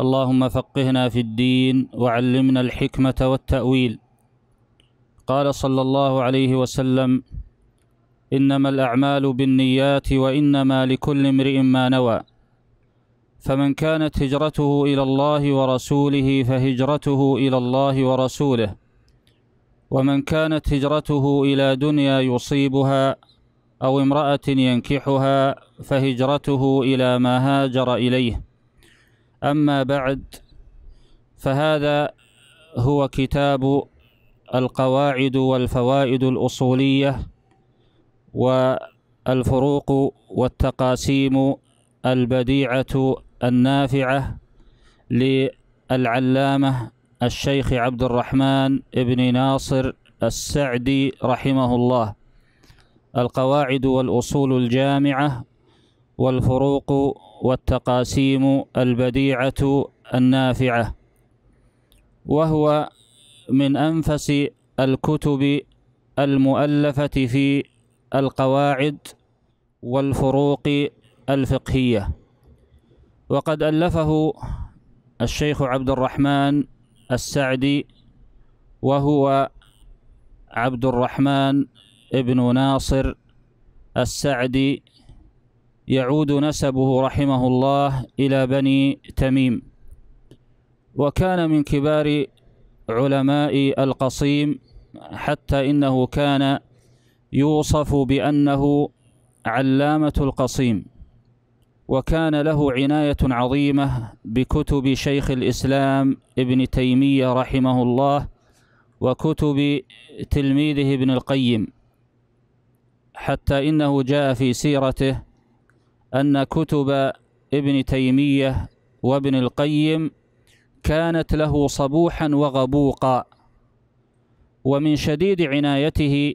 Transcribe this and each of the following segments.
اللهم فقهنا في الدين وعلمنا الحكمة والتأويل قال صلى الله عليه وسلم إنما الأعمال بالنيات وإنما لكل امرئ ما نوى فمن كانت هجرته إلى الله ورسوله فهجرته إلى الله ورسوله ومن كانت هجرته إلى دنيا يصيبها أو امرأة ينكحها فهجرته إلى ما هاجر إليه أما بعد فهذا هو كتاب القواعد والفوائد الأصولية والفروق والتقاسيم البديعة النافعة للعلامة الشيخ عبد الرحمن بن ناصر السعدي رحمه الله القواعد والأصول الجامعة والفروق والتقاسيم البديعة النافعة وهو من أنفس الكتب المؤلفة في القواعد والفروق الفقهية وقد ألفه الشيخ عبد الرحمن السعدي وهو عبد الرحمن ابن ناصر السعدي يعود نسبه رحمه الله إلى بني تميم وكان من كبار علماء القصيم حتى إنه كان يوصف بأنه علامة القصيم وكان له عناية عظيمة بكتب شيخ الإسلام ابن تيمية رحمه الله وكتب تلميذه ابن القيم حتى إنه جاء في سيرته أن كتب ابن تيمية وابن القيم كانت له صبوحا وغبوقا ومن شديد عنايته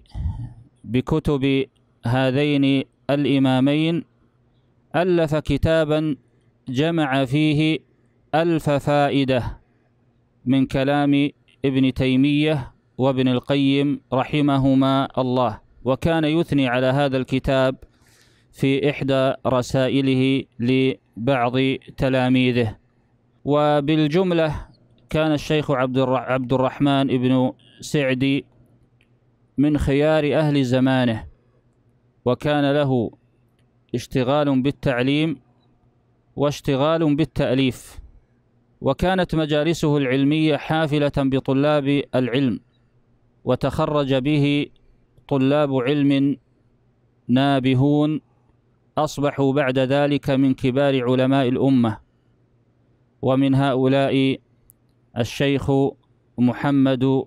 بكتب هذين الإمامين ألف كتابا جمع فيه ألف فائدة من كلام ابن تيمية وابن القيم رحمهما الله وكان يثني على هذا الكتاب في إحدى رسائله لبعض تلاميذه وبالجملة كان الشيخ عبد الرحمن بن سعدي من خيار أهل زمانه وكان له اشتغال بالتعليم واشتغال بالتأليف وكانت مجالسه العلمية حافلة بطلاب العلم وتخرج به طلاب علم نابهون أصبحوا بعد ذلك من كبار علماء الأمة ومن هؤلاء الشيخ محمد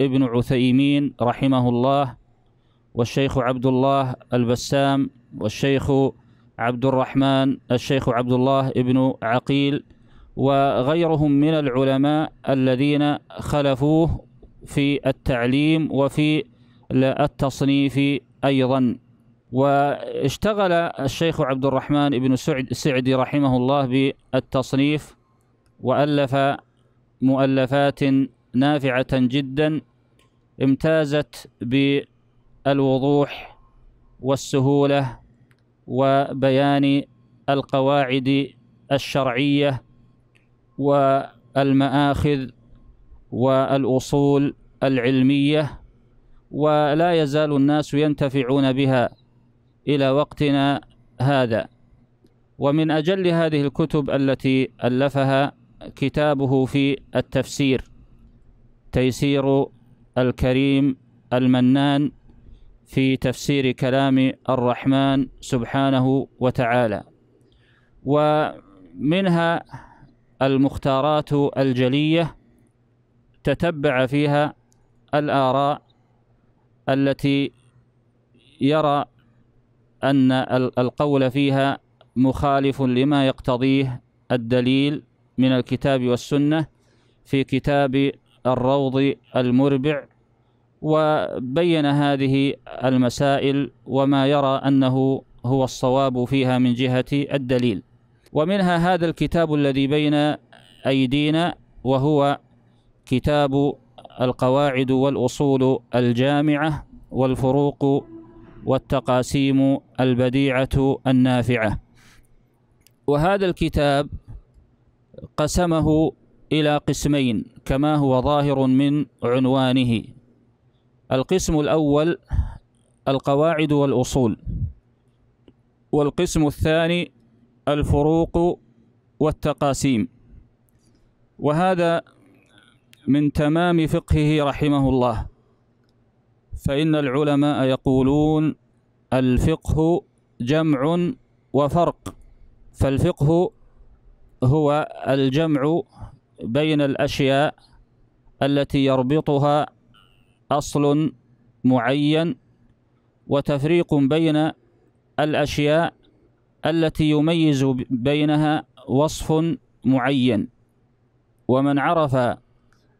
ابن عثيمين رحمه الله والشيخ عبد الله البسام والشيخ عبد الرحمن الشيخ عبد الله ابن عقيل وغيرهم من العلماء الذين خلفوه في التعليم وفي التصنيف أيضا واشتغل الشيخ عبد الرحمن بن سعد سعدي رحمه الله بالتصنيف وألف مؤلفات نافعة جدا امتازت بالوضوح والسهولة وبيان القواعد الشرعية والمآخذ والأصول العلمية ولا يزال الناس ينتفعون بها إلى وقتنا هذا ومن أجل هذه الكتب التي ألفها كتابه في التفسير تيسير الكريم المنان في تفسير كلام الرحمن سبحانه وتعالى ومنها المختارات الجلية تتبع فيها الآراء التي يرى أن القول فيها مخالف لما يقتضيه الدليل من الكتاب والسنة في كتاب الروض المربع وبين هذه المسائل وما يرى أنه هو الصواب فيها من جهة الدليل ومنها هذا الكتاب الذي بين أيدينا وهو كتاب القواعد والأصول الجامعة والفروق والتقاسيم البديعة النافعة وهذا الكتاب قسمه إلى قسمين كما هو ظاهر من عنوانه القسم الأول القواعد والأصول والقسم الثاني الفروق والتقاسيم وهذا من تمام فقهه رحمه الله فإن العلماء يقولون الفقه جمع وفرق فالفقه هو الجمع بين الأشياء التي يربطها أصل معين وتفريق بين الأشياء التي يميز بينها وصف معين ومن عرف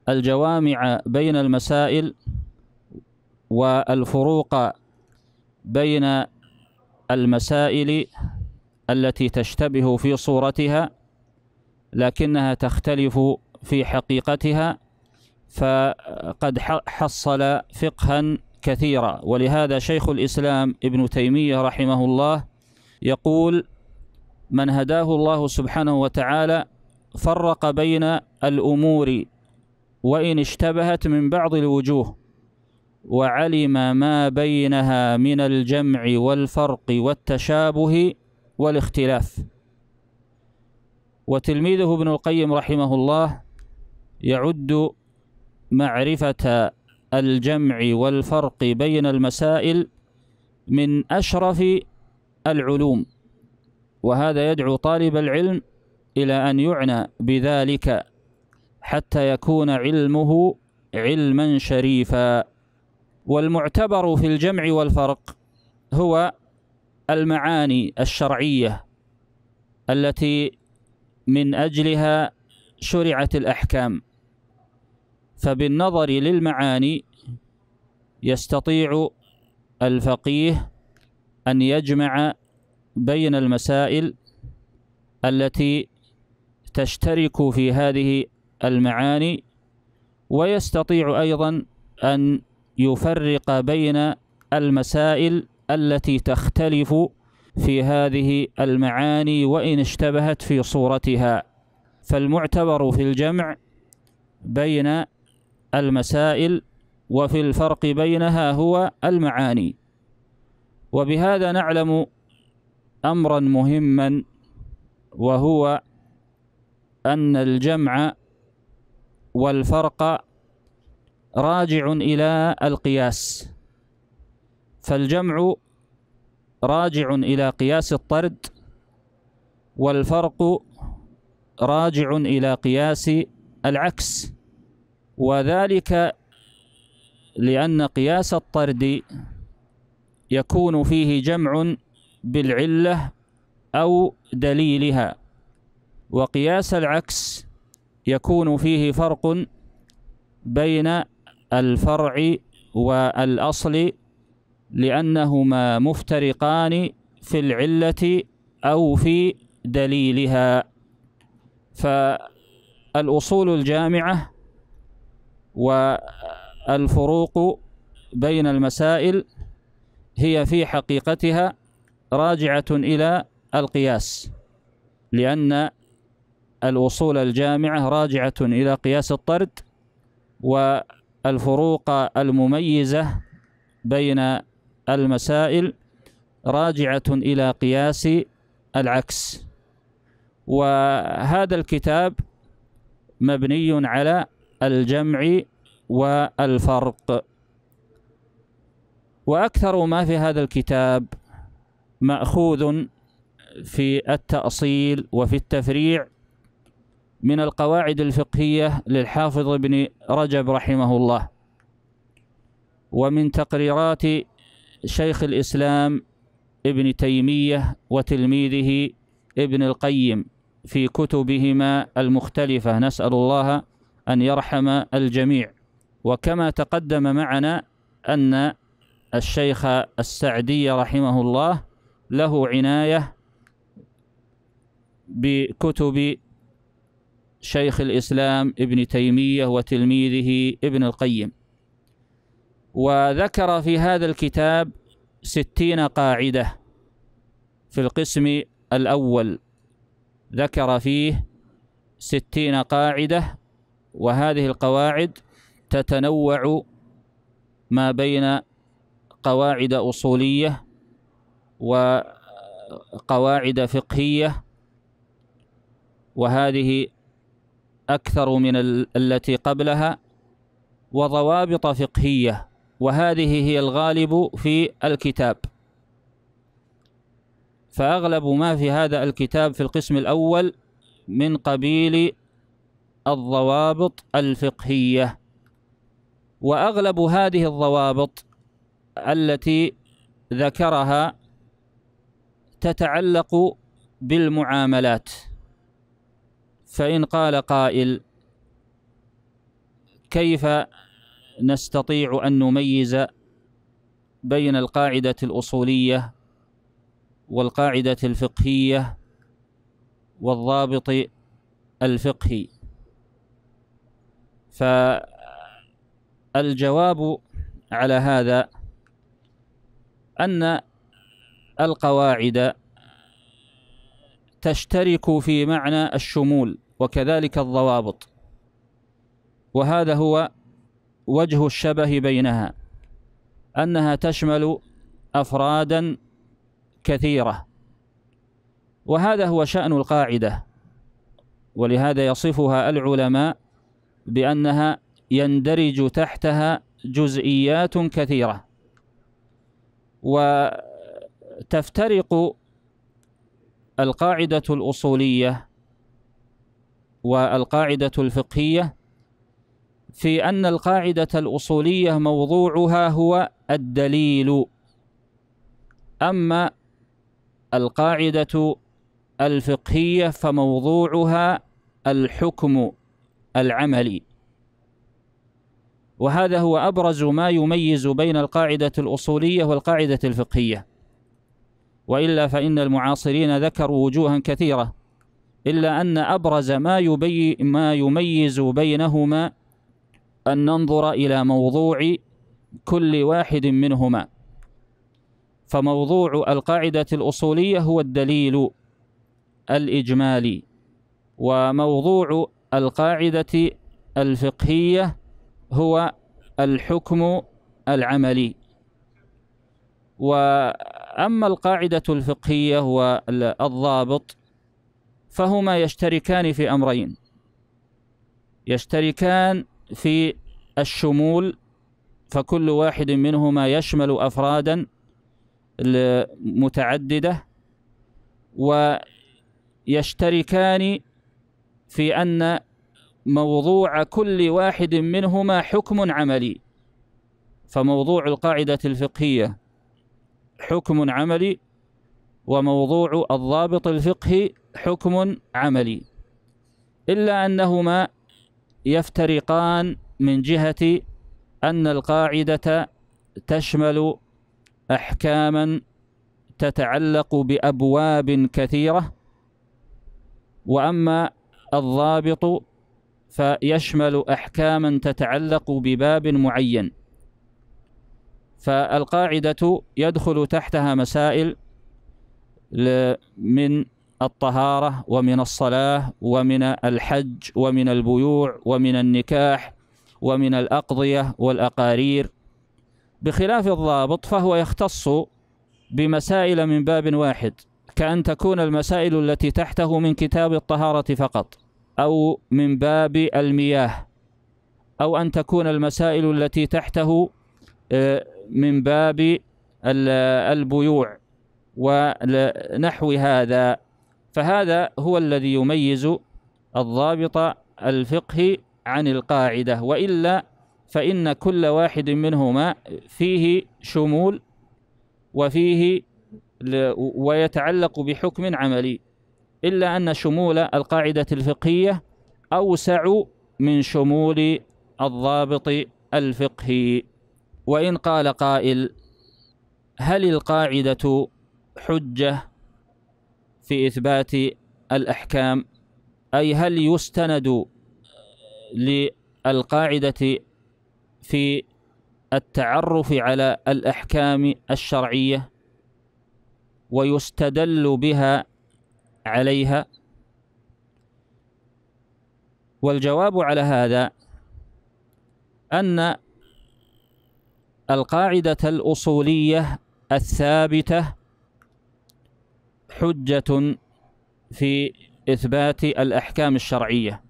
الجوامع بين المسائل والفروق بين المسائل التي تشتبه في صورتها لكنها تختلف في حقيقتها فقد حصل فقها كثيرا ولهذا شيخ الإسلام ابن تيمية رحمه الله يقول من هداه الله سبحانه وتعالى فرق بين الأمور وإن اشتبهت من بعض الوجوه وعلم ما بينها من الجمع والفرق والتشابه والاختلاف وتلميذه ابن القيم رحمه الله يعد معرفة الجمع والفرق بين المسائل من أشرف العلوم وهذا يدعو طالب العلم إلى أن يعنى بذلك حتى يكون علمه علما شريفا والمعتبر في الجمع والفرق هو المعاني الشرعية التي من أجلها شرعت الأحكام فبالنظر للمعاني يستطيع الفقيه أن يجمع بين المسائل التي تشترك في هذه المعاني ويستطيع أيضا أن يفرق بين المسائل التي تختلف في هذه المعاني وإن اشتبهت في صورتها فالمعتبر في الجمع بين المسائل وفي الفرق بينها هو المعاني وبهذا نعلم أمرا مهما وهو أن الجمع والفرق راجع إلى القياس فالجمع راجع إلى قياس الطرد والفرق راجع إلى قياس العكس وذلك لأن قياس الطرد يكون فيه جمع بالعلة أو دليلها وقياس العكس يكون فيه فرق بين الفرع والأصل لأنهما مفترقان في العلة أو في دليلها فالأصول الجامعة والفروق بين المسائل هي في حقيقتها راجعة إلى القياس لأن الأصول الجامعة راجعة إلى قياس الطرد و الفروق المميزة بين المسائل راجعة إلى قياس العكس وهذا الكتاب مبني على الجمع والفرق وأكثر ما في هذا الكتاب مأخوذ في التأصيل وفي التفريع من القواعد الفقهية للحافظ ابن رجب رحمه الله ومن تقريرات شيخ الإسلام ابن تيمية وتلميذه ابن القيم في كتبهما المختلفة نسأل الله أن يرحم الجميع وكما تقدم معنا أن الشيخ السعدي رحمه الله له عناية بكتب شيخ الإسلام ابن تيمية وتلميذه ابن القيم وذكر في هذا الكتاب ستين قاعدة في القسم الأول ذكر فيه ستين قاعدة وهذه القواعد تتنوع ما بين قواعد أصولية وقواعد فقهية وهذه أكثر من التي قبلها وضوابط فقهية وهذه هي الغالب في الكتاب فأغلب ما في هذا الكتاب في القسم الأول من قبيل الضوابط الفقهية وأغلب هذه الضوابط التي ذكرها تتعلق بالمعاملات فإن قال قائل كيف نستطيع أن نميز بين القاعدة الأصولية والقاعدة الفقهية والضابط الفقهي فالجواب على هذا أن القواعد تشترك في معنى الشمول وكذلك الضوابط وهذا هو وجه الشبه بينها أنها تشمل أفرادا كثيرة وهذا هو شأن القاعدة ولهذا يصفها العلماء بأنها يندرج تحتها جزئيات كثيرة وتفترق القاعدة الأصولية والقاعدة الفقهية في أن القاعدة الأصولية موضوعها هو الدليل أما القاعدة الفقهية فموضوعها الحكم العملي وهذا هو أبرز ما يميز بين القاعدة الأصولية والقاعدة الفقهية وإلا فإن المعاصرين ذكروا وجوها كثيرة إلا أن أبرز ما, يبي ما يميز بينهما أن ننظر إلى موضوع كل واحد منهما فموضوع القاعدة الأصولية هو الدليل الإجمالي وموضوع القاعدة الفقهية هو الحكم العملي وأما القاعدة الفقهية والضابط فهما يشتركان في أمرين يشتركان في الشمول فكل واحد منهما يشمل أفرادا متعددة ويشتركان في أن موضوع كل واحد منهما حكم عملي فموضوع القاعدة الفقهية حكم عملي وموضوع الضابط الفقهي حكم عملي إلا أنهما يفترقان من جهة أن القاعدة تشمل أحكاما تتعلق بأبواب كثيرة وأما الضابط فيشمل أحكاما تتعلق بباب معين فالقاعدة يدخل تحتها مسائل من الطهارة ومن الصلاة ومن الحج ومن البيوع ومن النكاح ومن الأقضية والأقارير بخلاف الضابط فهو يختص بمسائل من باب واحد كأن تكون المسائل التي تحته من كتاب الطهارة فقط أو من باب المياه أو أن تكون المسائل التي تحته آه، من باب البيوع ونحو هذا فهذا هو الذي يميز الضابط الفقهي عن القاعدة وإلا فإن كل واحد منهما فيه شمول وفيه ويتعلق بحكم عملي إلا أن شمول القاعدة الفقهية أوسع من شمول الضابط الفقهي وإن قال قائل هل القاعدة حجة في إثبات الأحكام أي هل يستند للقاعدة في التعرف على الأحكام الشرعية ويستدل بها عليها والجواب على هذا أن القاعدة الأصولية الثابتة حجة في إثبات الأحكام الشرعية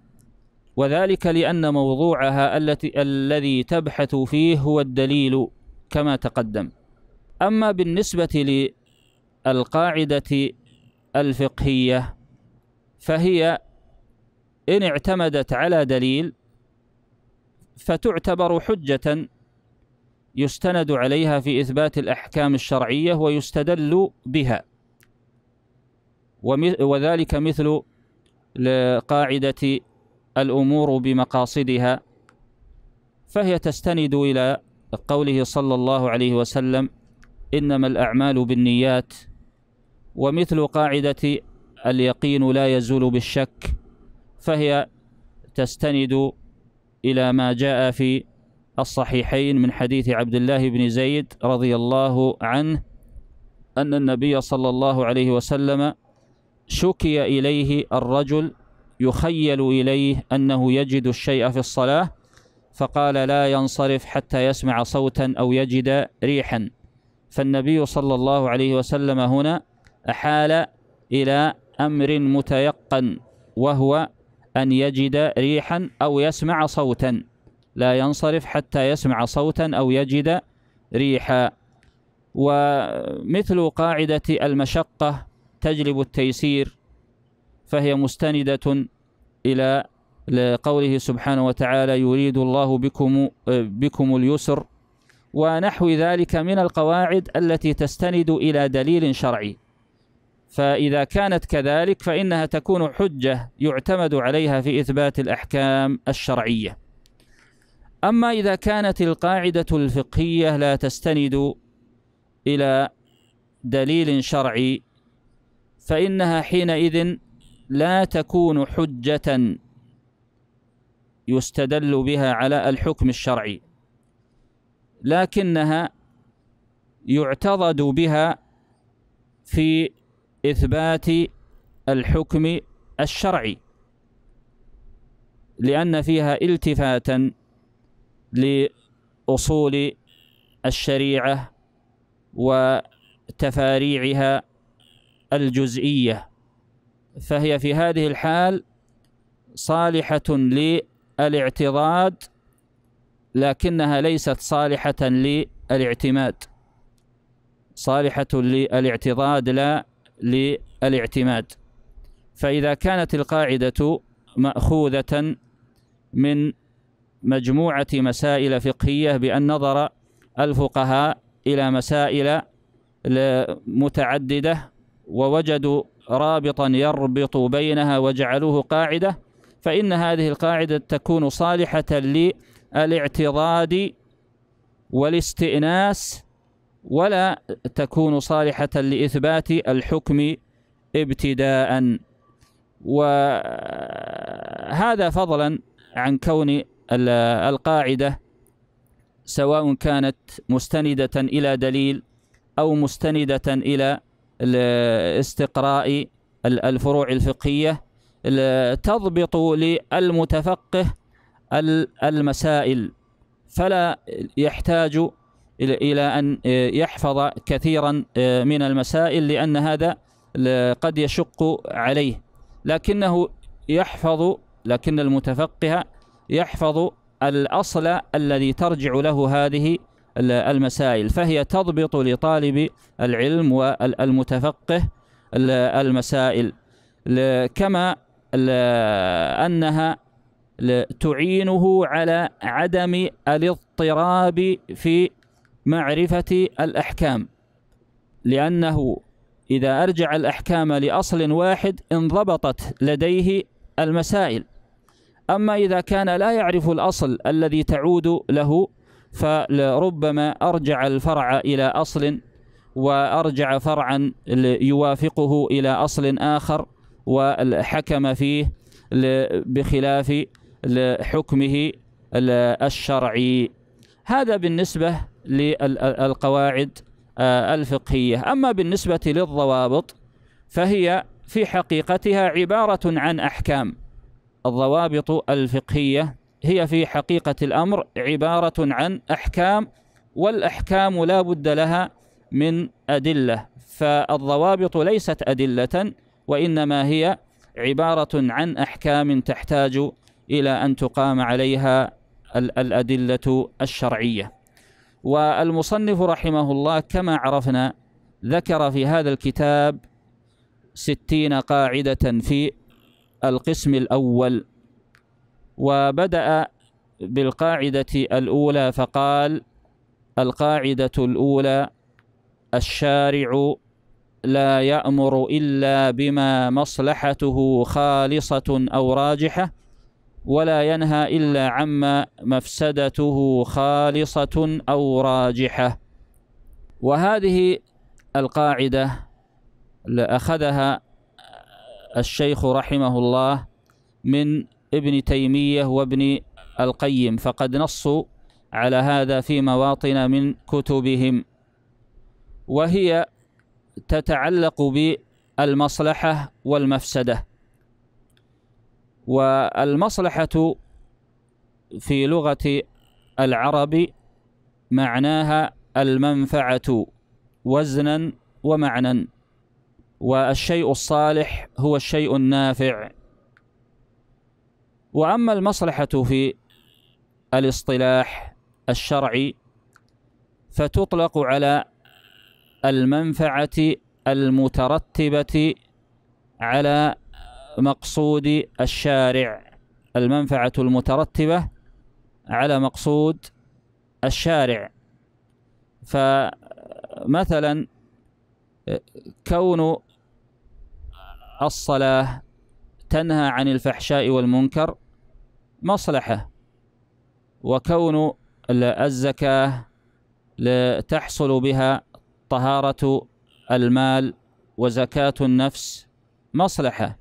وذلك لأن موضوعها التي الذي تبحث فيه هو الدليل كما تقدم أما بالنسبة للقاعدة الفقهية فهي إن اعتمدت على دليل فتعتبر حجة يستند عليها في إثبات الأحكام الشرعية ويستدل بها وذلك مثل قاعدة الأمور بمقاصدها فهي تستند إلى قوله صلى الله عليه وسلم إنما الأعمال بالنيات ومثل قاعدة اليقين لا يزول بالشك فهي تستند إلى ما جاء في الصحيحين من حديث عبد الله بن زيد رضي الله عنه أن النبي صلى الله عليه وسلم شكي إليه الرجل يخيل إليه أنه يجد الشيء في الصلاة فقال لا ينصرف حتى يسمع صوتا أو يجد ريحا فالنبي صلى الله عليه وسلم هنا أحال إلى أمر متيقن وهو أن يجد ريحا أو يسمع صوتا لا ينصرف حتى يسمع صوتا أو يجد ريحا ومثل قاعدة المشقة تجلب التيسير فهي مستندة إلى قوله سبحانه وتعالى يريد الله بكم بكم اليسر ونحو ذلك من القواعد التي تستند إلى دليل شرعي فإذا كانت كذلك فإنها تكون حجة يعتمد عليها في إثبات الأحكام الشرعية أما إذا كانت القاعدة الفقهية لا تستند إلى دليل شرعي فإنها حينئذ لا تكون حجة يستدل بها على الحكم الشرعي لكنها يعتضد بها في إثبات الحكم الشرعي لأن فيها التفاتا لأصول الشريعة وتفاريعها الجزئية فهي في هذه الحال صالحة للاعتضاد لكنها ليست صالحة للاعتماد صالحة للاعتضاد لا للاعتماد فإذا كانت القاعدة مأخوذة من مجموعة مسائل فقهية بأن نظر الفقهاء إلى مسائل متعددة ووجدوا رابطا يربط بينها وجعلوه قاعدة فإن هذه القاعدة تكون صالحة للاعتضاد والاستئناس ولا تكون صالحة لإثبات الحكم ابتداء وهذا فضلا عن كون القاعدة سواء كانت مستندة إلى دليل أو مستندة إلى الاستقراء الفروع الفقهية تضبط للمتفقه المسائل فلا يحتاج إلى أن يحفظ كثيرا آه، من المسائل لأن هذا قد يشق عليه لكنه يحفظ لكن المتفقه يحفظ الأصل الذي ترجع له هذه المسائل فهي تضبط لطالب العلم والمتفقه المسائل كما أنها تعينه على عدم الاضطراب في معرفة الأحكام لأنه إذا أرجع الأحكام لأصل واحد انضبطت لديه المسائل أما إذا كان لا يعرف الأصل الذي تعود له فلربما أرجع الفرع إلى أصل وأرجع فرعا يوافقه إلى أصل آخر وحكم فيه بخلاف حكمه الشرعي هذا بالنسبة للقواعد آه، الفقهية أما بالنسبة للضوابط فهي في حقيقتها عبارة عن أحكام الضوابط الفقهية هي في حقيقة الأمر عبارة عن أحكام والأحكام لا بد لها من أدلة فالضوابط ليست أدلة وإنما هي عبارة عن أحكام تحتاج إلى أن تقام عليها الأدلة الشرعية والمصنف رحمه الله كما عرفنا ذكر في هذا الكتاب ستين قاعدة في القسم الأول وبدأ بالقاعدة الأولى فقال القاعدة الأولى الشارع لا يأمر إلا بما مصلحته خالصة أو راجحة ولا ينهى إلا عما مفسدته خالصة أو راجحة وهذه القاعدة أخذها الشيخ رحمه الله من ابن تيمية وابن القيم فقد نصوا على هذا في مواطن من كتبهم وهي تتعلق بالمصلحة والمفسدة والمصلحة في لغة العرب معناها المنفعة وزنا ومعنى والشيء الصالح هو الشيء النافع وأما المصلحة في الاصطلاح الشرعي فتطلق على المنفعة المترتبة على مقصود الشارع المنفعة المترتبة على مقصود الشارع فمثلا كون الصلاة تنهى عن الفحشاء والمنكر مصلحة وكون الزكاة لتحصل بها طهارة المال وزكاة النفس مصلحة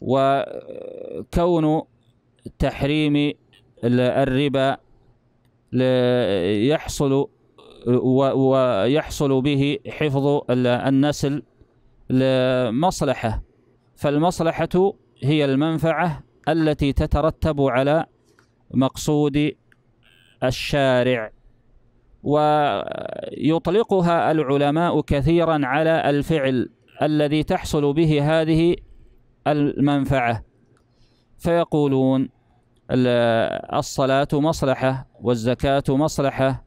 وكون تحريم الربا يحصل ويحصل به حفظ النسل لمصلحة فالمصلحة هي المنفعة التي تترتب على مقصود الشارع ويطلقها العلماء كثيرا على الفعل الذي تحصل به هذه المنفعة فيقولون الصلاة مصلحة والزكاة مصلحة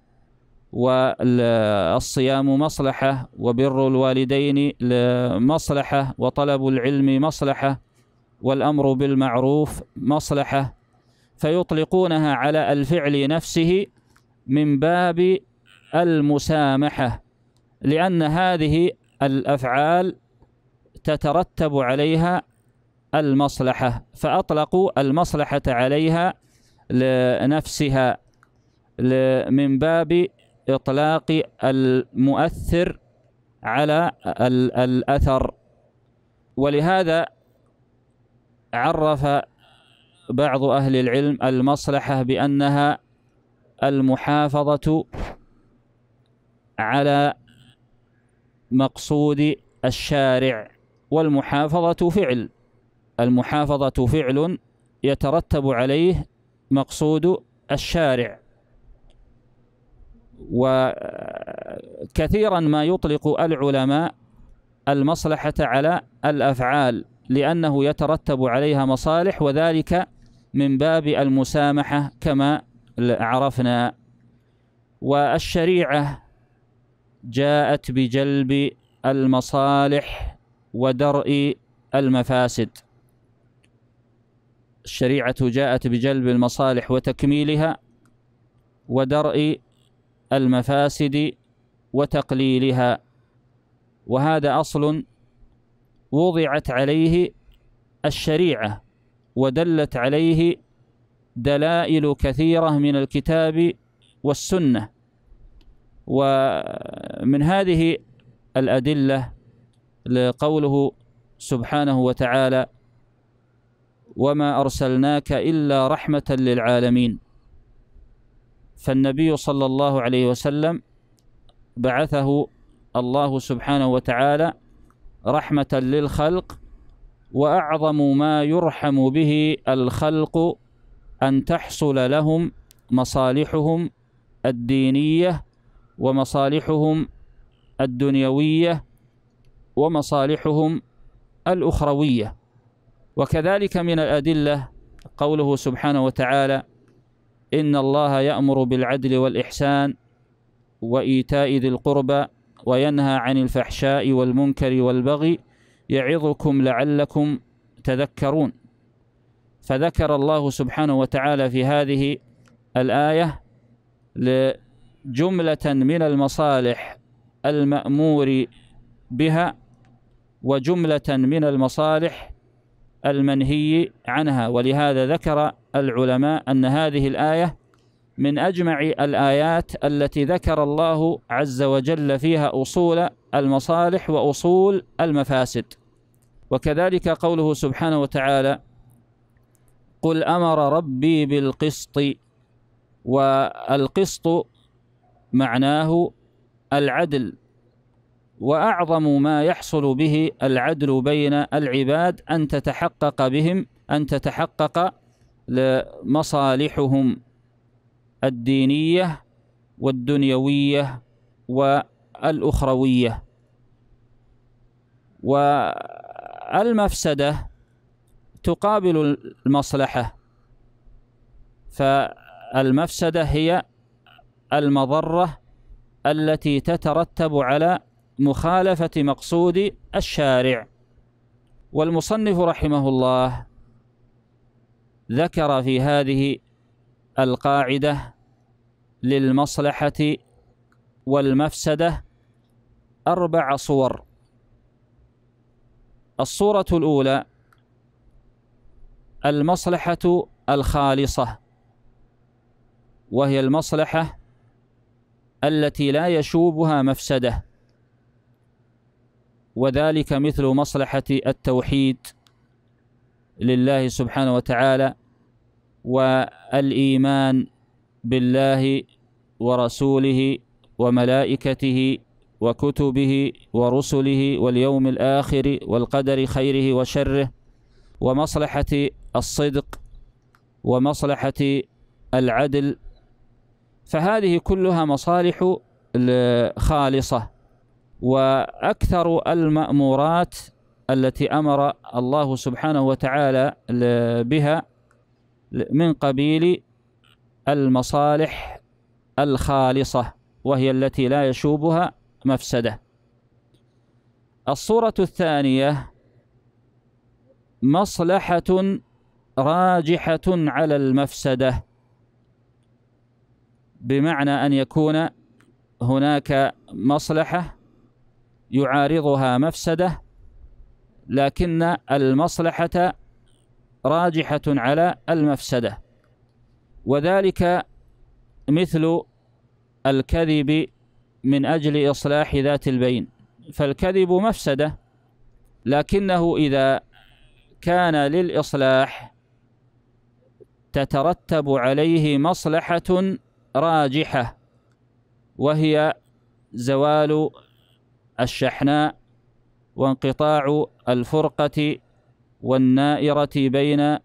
والصيام مصلحة وبر الوالدين مصلحة وطلب العلم مصلحة والأمر بالمعروف مصلحة فيطلقونها على الفعل نفسه من باب المسامحة لأن هذه الأفعال تترتب عليها المصلحة فأطلقوا المصلحة عليها لنفسها من باب إطلاق المؤثر على الأثر ولهذا عرف بعض أهل العلم المصلحة بأنها المحافظة على مقصود الشارع والمحافظة فعل المحافظة فعل يترتب عليه مقصود الشارع وكثيرا ما يطلق العلماء المصلحة على الأفعال لأنه يترتب عليها مصالح وذلك من باب المسامحة كما عرفنا والشريعة جاءت بجلب المصالح ودرء المفاسد الشريعة جاءت بجلب المصالح وتكميلها ودرء المفاسد وتقليلها وهذا أصل وضعت عليه الشريعة ودلت عليه دلائل كثيرة من الكتاب والسنة ومن هذه الأدلة لقوله سبحانه وتعالى وما أرسلناك إلا رحمة للعالمين فالنبي صلى الله عليه وسلم بعثه الله سبحانه وتعالى رحمة للخلق وأعظم ما يرحم به الخلق أن تحصل لهم مصالحهم الدينية ومصالحهم الدنيوية ومصالحهم الأخروية وكذلك من الأدلة قوله سبحانه وتعالى إن الله يأمر بالعدل والإحسان وإيتاء ذي القربى وينهى عن الفحشاء والمنكر والبغي يعظكم لعلكم تذكرون فذكر الله سبحانه وتعالى في هذه الآية لجملة من المصالح المأمور بها وجملة من المصالح المنهي عنها ولهذا ذكر العلماء أن هذه الآية من أجمع الآيات التي ذكر الله عز وجل فيها أصول المصالح وأصول المفاسد وكذلك قوله سبحانه وتعالى قل أمر ربي بالقسط والقسط معناه العدل وأعظم ما يحصل به العدل بين العباد أن تتحقق بهم أن تتحقق لمصالحهم الدينية والدنيوية والأخروية والمفسدة تقابل المصلحة فالمفسدة هي المضرة التي تترتب على مخالفة مقصود الشارع والمصنف رحمه الله ذكر في هذه القاعدة للمصلحة والمفسدة أربع صور الصورة الأولى المصلحة الخالصة وهي المصلحة التي لا يشوبها مفسده وذلك مثل مصلحة التوحيد لله سبحانه وتعالى والإيمان بالله ورسوله وملائكته وكتبه ورسله واليوم الآخر والقدر خيره وشره ومصلحة الصدق ومصلحة العدل فهذه كلها مصالح خالصة وأكثر المأمورات التي أمر الله سبحانه وتعالى بها من قبيل المصالح الخالصة وهي التي لا يشوبها مفسدة الصورة الثانية مصلحة راجحة على المفسدة بمعنى أن يكون هناك مصلحة يعارضها مفسدة لكن المصلحة راجحة على المفسدة وذلك مثل الكذب من أجل إصلاح ذات البين فالكذب مفسدة لكنه إذا كان للإصلاح تترتب عليه مصلحة راجحة وهي زوال الشحناء وانقطاع الفرقة والنائرة بين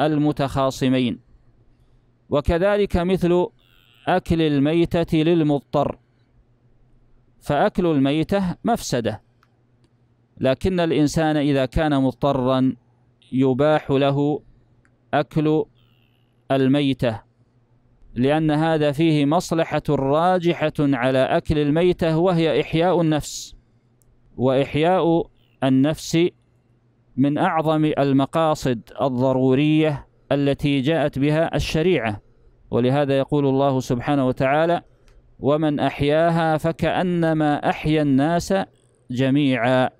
المتخاصمين وكذلك مثل أكل الميتة للمضطر فأكل الميتة مفسدة لكن الإنسان إذا كان مضطرا يباح له أكل الميتة لأن هذا فيه مصلحة راجحة على أكل الميتة وهي إحياء النفس وإحياء النفس من أعظم المقاصد الضرورية التي جاءت بها الشريعة ولهذا يقول الله سبحانه وتعالى ومن أحياها فكأنما أحيا الناس جميعا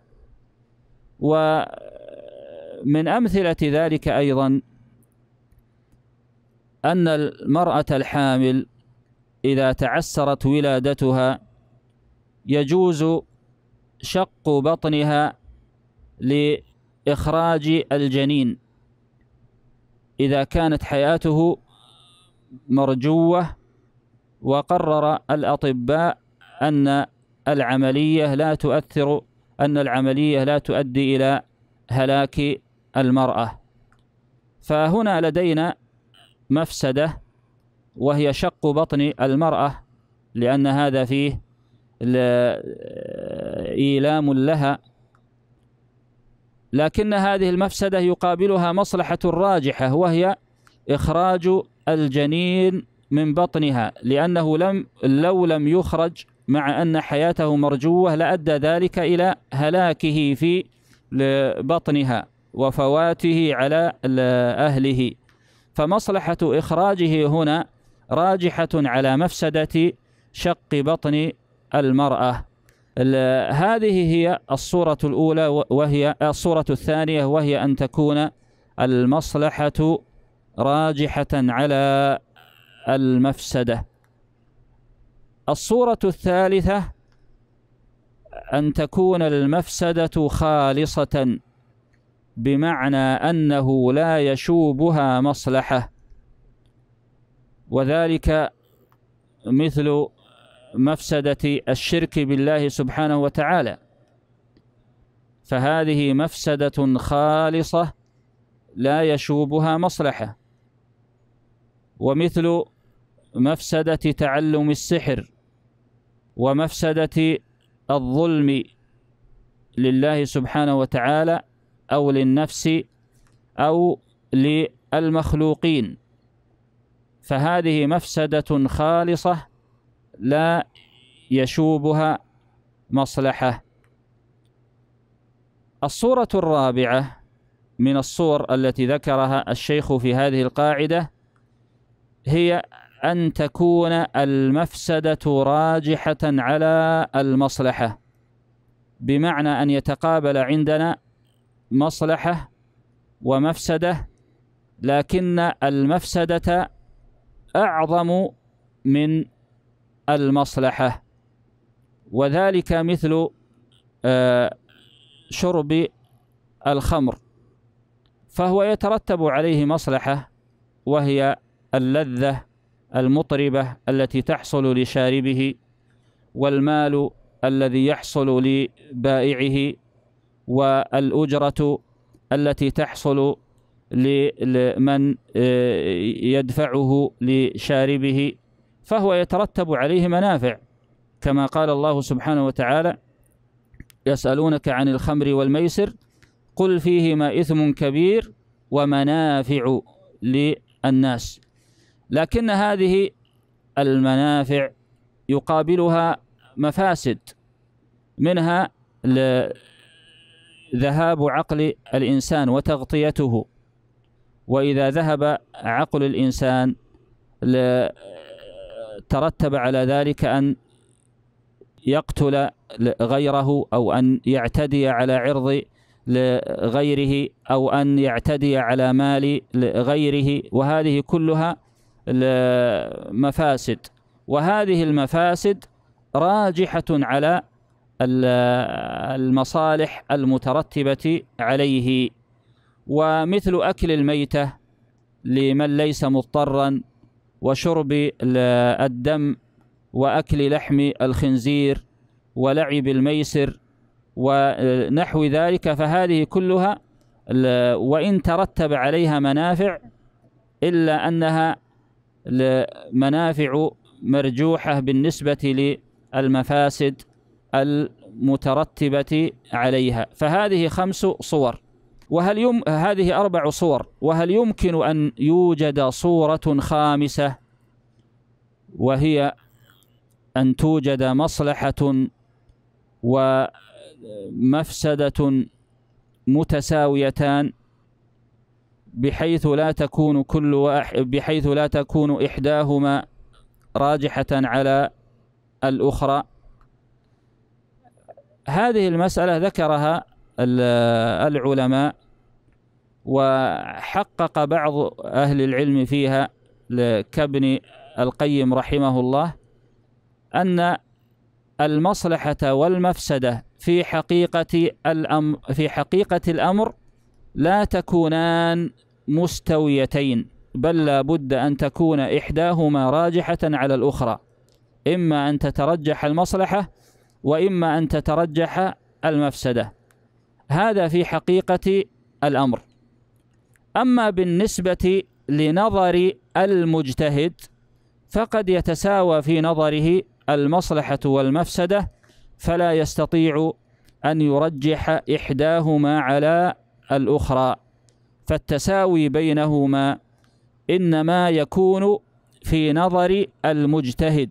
ومن أمثلة ذلك أيضا أن المرأة الحامل إذا تعسرت ولادتها يجوز شق بطنها لإخراج الجنين إذا كانت حياته مرجوة وقرر الأطباء أن العملية لا تؤثر أن العملية لا تؤدي إلى هلاك المرأة فهنا لدينا مفسدة وهي شق بطن المرأة لأن هذا فيه إيلام لها لكن هذه المفسدة يقابلها مصلحة راجحة وهي إخراج الجنين من بطنها لأنه لم لو لم يخرج مع أن حياته مرجوة لأدى ذلك إلى هلاكه في بطنها وفواته على أهله فمصلحة إخراجه هنا راجحة على مفسدة شق بطن المرأة هذه هي الصورة الأولى وهي الصورة الثانية وهي أن تكون المصلحة راجحة على المفسدة الصورة الثالثة أن تكون المفسدة خالصة بمعنى أنه لا يشوبها مصلحة وذلك مثل مفسدة الشرك بالله سبحانه وتعالى فهذه مفسدة خالصة لا يشوبها مصلحة ومثل مفسدة تعلم السحر ومفسدة الظلم لله سبحانه وتعالى أو للنفس أو للمخلوقين فهذه مفسدة خالصة لا يشوبها مصلحة الصورة الرابعة من الصور التي ذكرها الشيخ في هذه القاعدة هي أن تكون المفسدة راجحة على المصلحة بمعنى أن يتقابل عندنا مصلحة ومفسدة لكن المفسدة أعظم من المصلحة وذلك مثل آه، شرب الخمر فهو يترتب عليه مصلحة وهي اللذة المطربة التي تحصل لشاربه والمال الذي يحصل لبائعه والأجرة التي تحصل لمن آه، يدفعه لشاربه فهو يترتب عليه منافع كما قال الله سبحانه وتعالى يسألونك عن الخمر والميسر قل فيهما إثم كبير ومنافع للناس لكن هذه المنافع يقابلها مفاسد منها ذهاب عقل الإنسان وتغطيته وإذا ذهب عقل الإنسان ترتب على ذلك أن يقتل غيره أو أن يعتدي على عرض لغيره أو أن يعتدي على مال غيره وهذه كلها مفاسد وهذه المفاسد راجحة على المصالح المترتبة عليه ومثل أكل الميتة لمن ليس مضطرا وشرب الدم وأكل لحم الخنزير ولعب الميسر ونحو ذلك فهذه كلها وإن ترتب عليها منافع إلا أنها منافع مرجوحة بالنسبة للمفاسد المترتبة عليها فهذه خمس صور وهل يم هذه أربع صور وهل يمكن أن يوجد صورة خامسة وهي أن توجد مصلحة ومفسدة متساويتان بحيث لا تكون كل واحد بحيث لا تكون إحداهما راجحة على الأخرى هذه المسألة ذكرها العلماء وحقق بعض أهل العلم فيها كابن القيم رحمه الله أن المصلحة والمفسدة في حقيقة الأمر في حقيقة الأمر لا تكونان مستويتين بل لا بد أن تكون إحداهما راجحة على الأخرى إما أن تترجح المصلحة وإما أن تترجح المفسدة هذا في حقيقة الأمر أما بالنسبة لنظر المجتهد فقد يتساوى في نظره المصلحة والمفسدة فلا يستطيع أن يرجح إحداهما على الأخرى فالتساوي بينهما إنما يكون في نظر المجتهد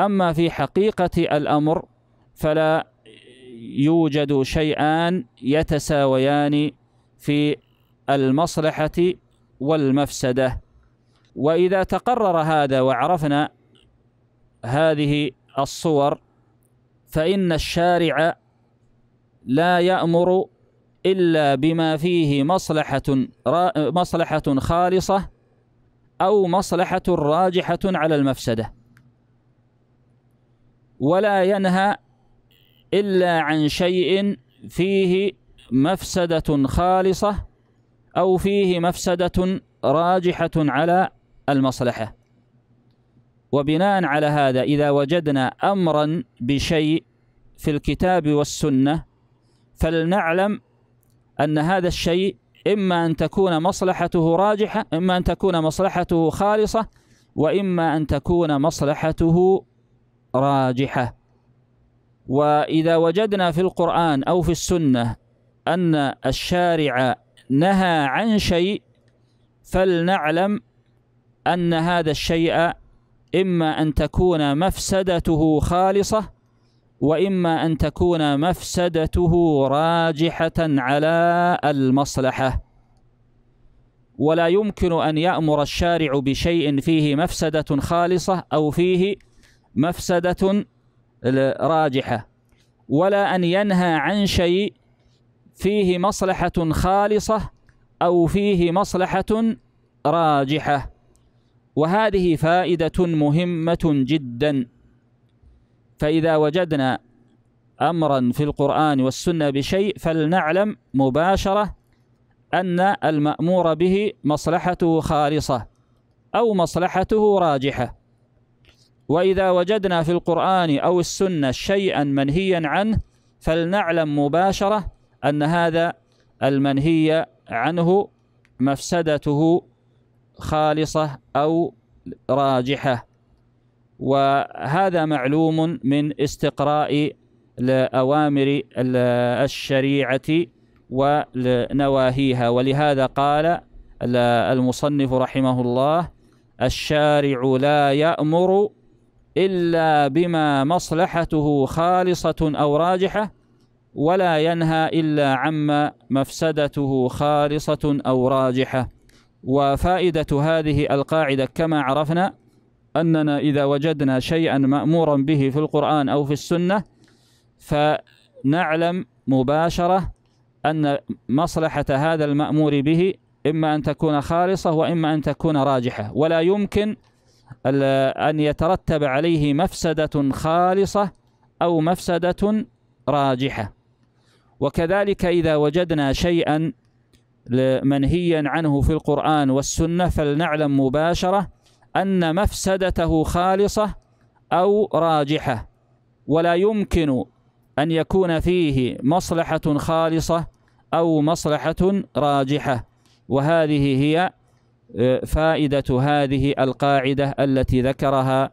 أما في حقيقة الأمر فلا يوجد شيئان يتساويان في المصلحة والمفسدة وإذا تقرر هذا وعرفنا هذه الصور فإن الشارع لا يأمر إلا بما فيه مصلحة مصلحة خالصة أو مصلحة راجحة على المفسدة ولا ينهى إلا عن شيء فيه مفسدة خالصة أو فيه مفسدة راجحة على المصلحة وبناء على هذا إذا وجدنا أمرا بشيء في الكتاب والسنة فلنعلم أن هذا الشيء إما أن تكون مصلحته راجحة إما أن تكون مصلحته خالصة وإما أن تكون مصلحته راجحة وإذا وجدنا في القرآن أو في السنة أن الشارع نهى عن شيء فلنعلم أن هذا الشيء إما أن تكون مفسدته خالصة وإما أن تكون مفسدته راجحة على المصلحة ولا يمكن أن يأمر الشارع بشيء فيه مفسدة خالصة أو فيه مفسدة راجحة ولا أن ينهى عن شيء فيه مصلحة خالصة أو فيه مصلحة راجحة وهذه فائدة مهمة جدا فإذا وجدنا أمرا في القرآن والسنة بشيء فلنعلم مباشرة أن المأمور به مصلحته خالصة أو مصلحته راجحة وإذا وجدنا في القرآن أو السنة شيئا منهيا عنه فلنعلم مباشرة أن هذا المنهي عنه مفسدته خالصة أو راجحة وهذا معلوم من استقراء لأوامر الشريعة ونواهيها ولهذا قال المصنف رحمه الله الشارع لا يأمر إلا بما مصلحته خالصة أو راجحة ولا ينهى إلا عما مفسدته خالصة أو راجحة وفائدة هذه القاعدة كما عرفنا أننا إذا وجدنا شيئا مأمورا به في القرآن أو في السنة فنعلم مباشرة أن مصلحة هذا المأمور به إما أن تكون خالصة وإما أن تكون راجحة ولا يمكن أن يترتب عليه مفسدة خالصة أو مفسدة راجحة وكذلك إذا وجدنا شيئا منهيا عنه في القرآن والسنة فلنعلم مباشرة أن مفسدته خالصة أو راجحة ولا يمكن أن يكون فيه مصلحة خالصة أو مصلحة راجحة وهذه هي آه، فائدة هذه القاعدة التي ذكرها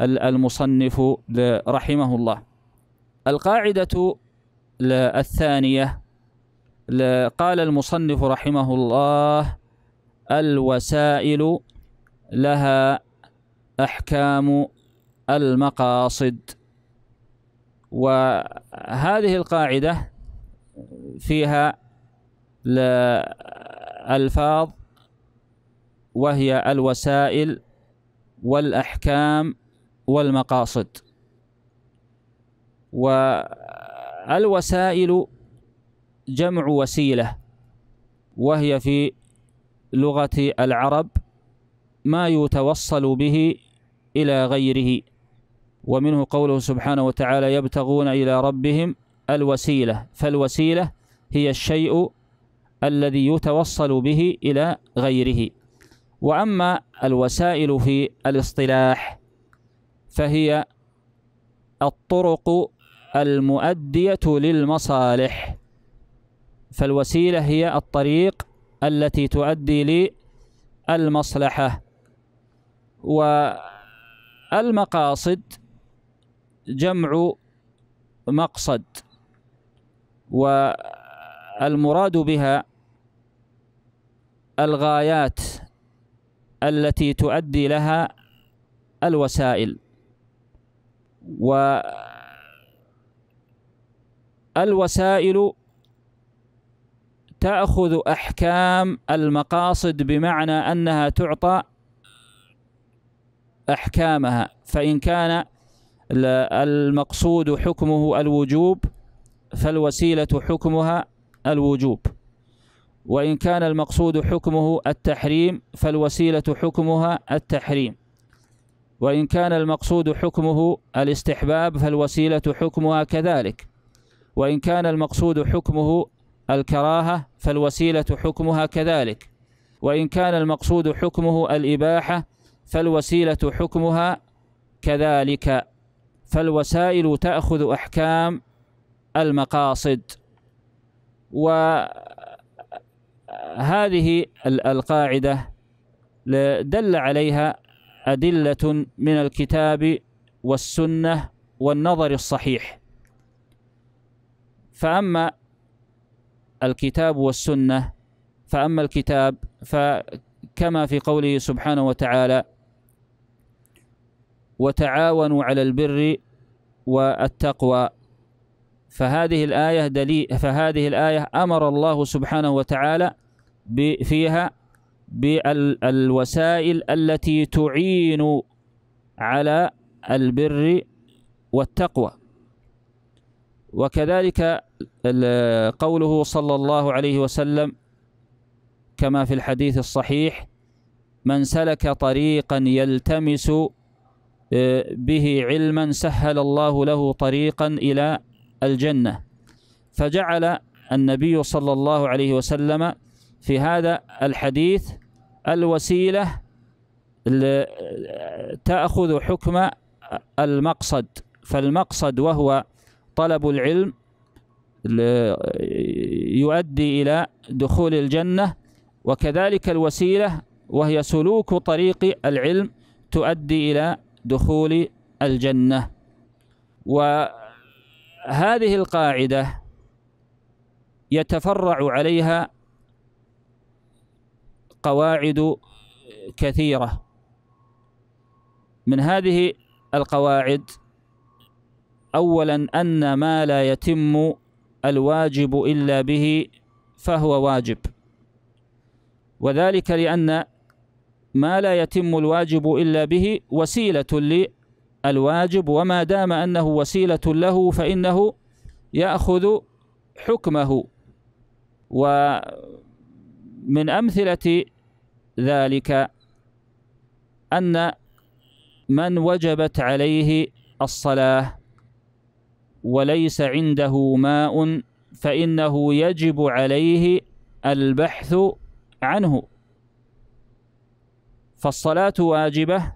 المصنف رحمه الله القاعدة الثانية قال المصنف رحمه الله الوسائل لها أحكام المقاصد وهذه القاعدة فيها ألفاظ وهي الوسائل والأحكام والمقاصد و الوسائل جمع وسيلة وهي في لغة العرب ما يتوصل به إلى غيره ومنه قوله سبحانه وتعالى يبتغون إلى ربهم الوسيلة فالوسيلة هي الشيء الذي يتوصل به إلى غيره وأما الوسائل في الاصطلاح فهي الطرق المؤدية للمصالح فالوسيلة هي الطريق التي تؤدي للمصلحة والمقاصد جمع مقصد والمراد بها الغايات التي تؤدي لها الوسائل و الوسائل تأخذ أحكام المقاصد بمعنى أنها تعطى أحكامها فإن كان المقصود حكمه الوجوب فالوسيلة حكمها الوجوب وإن كان المقصود حكمه التحريم فالوسيلة حكمها التحريم وإن كان المقصود حكمه الاستحباب فالوسيلة حكمها كذلك وإن كان المقصود حكمه الكراهة فالوسيلة حكمها كذلك وإن كان المقصود حكمه الإباحة فالوسيلة حكمها كذلك فالوسائل تأخذ أحكام المقاصد وهذه القاعدة دل عليها أدلة من الكتاب والسنة والنظر الصحيح فأما الكتاب والسنة فأما الكتاب فكما في قوله سبحانه وتعالى وتعاونوا على البر والتقوى فهذه الآية دليل فهذه الآية أمر الله سبحانه وتعالى فيها بالوسائل التي تعين على البر والتقوى وكذلك قوله صلى الله عليه وسلم كما في الحديث الصحيح من سلك طريقا يلتمس آه، به علما سهل الله له طريقا إلى الجنة فجعل النبي صلى الله عليه وسلم في هذا الحديث الوسيلة تأخذ حكم المقصد فالمقصد وهو طلب العلم يؤدي إلى دخول الجنة وكذلك الوسيلة وهي سلوك طريق العلم تؤدي إلى دخول الجنة وهذه القاعدة يتفرع عليها قواعد كثيرة من هذه القواعد أولا أن ما لا يتم الواجب إلا به فهو واجب وذلك لأن ما لا يتم الواجب إلا به وسيلة للواجب وما دام أنه وسيلة له فإنه يأخذ حكمه ومن أمثلة ذلك أن من وجبت عليه الصلاة وليس عنده ماء فإنه يجب عليه البحث عنه فالصلاة واجبة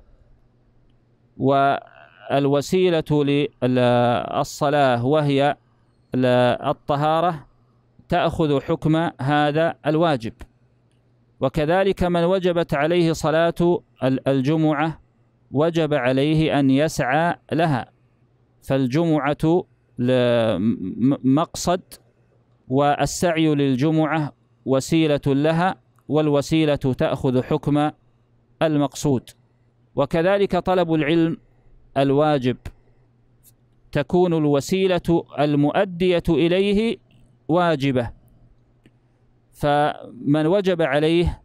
والوسيلة للصلاة وهي الطهارة تأخذ حكم هذا الواجب وكذلك من وجبت عليه صلاة الجمعة وجب عليه أن يسعى لها فالجمعة مقصد والسعي للجمعة وسيلة لها والوسيلة تأخذ حكم المقصود وكذلك طلب العلم الواجب تكون الوسيلة المؤدية إليه واجبة فمن وجب عليه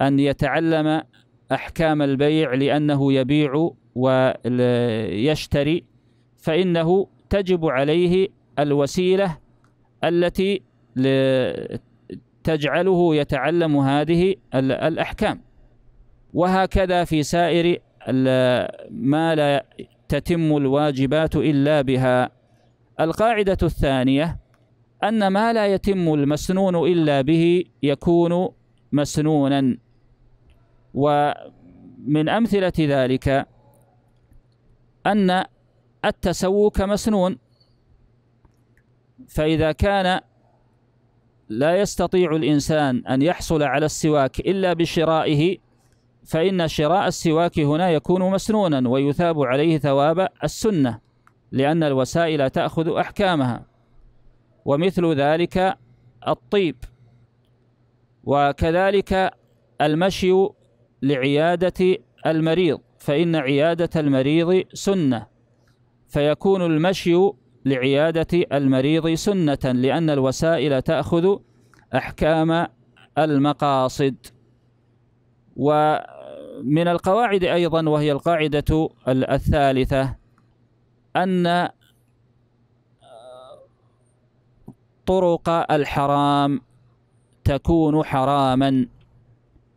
أن يتعلم أحكام البيع لأنه يبيع ويشتري فإنه تجب عليه الوسيلة التي تجعله يتعلم هذه الأحكام وهكذا في سائر ما لا تتم الواجبات إلا بها القاعدة الثانية أن ما لا يتم المسنون إلا به يكون مسنونا ومن أمثلة ذلك أن التسوك مسنون فإذا كان لا يستطيع الإنسان أن يحصل على السواك إلا بشرائه فإن شراء السواك هنا يكون مسنونا ويثاب عليه ثواب السنة لأن الوسائل تأخذ أحكامها ومثل ذلك الطيب وكذلك المشي لعيادة المريض فإن عيادة المريض سنة فيكون المشي لعيادة المريض سنة لأن الوسائل تأخذ أحكام المقاصد ومن القواعد أيضا وهي القاعدة الثالثة أن طرق الحرام تكون حراما